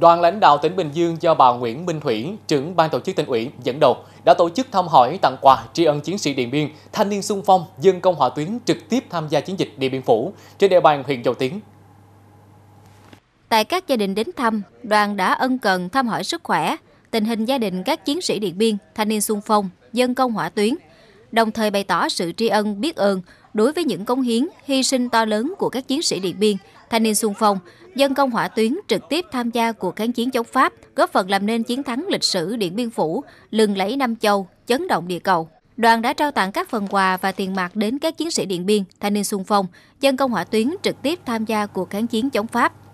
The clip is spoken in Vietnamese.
Đoàn lãnh đạo tỉnh Bình Dương do bà Nguyễn Minh Thủy, trưởng ban tổ chức tỉnh ủy dẫn đầu đã tổ chức thăm hỏi tặng quà tri ân chiến sĩ Điện Biên, thanh niên sung phong, dân công hỏa tuyến trực tiếp tham gia chiến dịch Điện Biên Phủ trên địa bàn huyện Dầu Tiến. Tại các gia đình đến thăm, đoàn đã ân cần thăm hỏi sức khỏe, tình hình gia đình các chiến sĩ Điện Biên, thanh niên sung phong, dân công hỏa tuyến – đồng thời bày tỏ sự tri ân biết ơn đối với những cống hiến, hy sinh to lớn của các chiến sĩ Điện Biên, thanh niên xung phong, dân công hỏa tuyến trực tiếp tham gia cuộc kháng chiến chống Pháp, góp phần làm nên chiến thắng lịch sử Điện Biên Phủ, lừng lẫy Nam Châu, chấn động địa cầu. Đoàn đã trao tặng các phần quà và tiền mặt đến các chiến sĩ Điện Biên, thanh niên xung phong, dân công hỏa tuyến trực tiếp tham gia cuộc kháng chiến chống Pháp,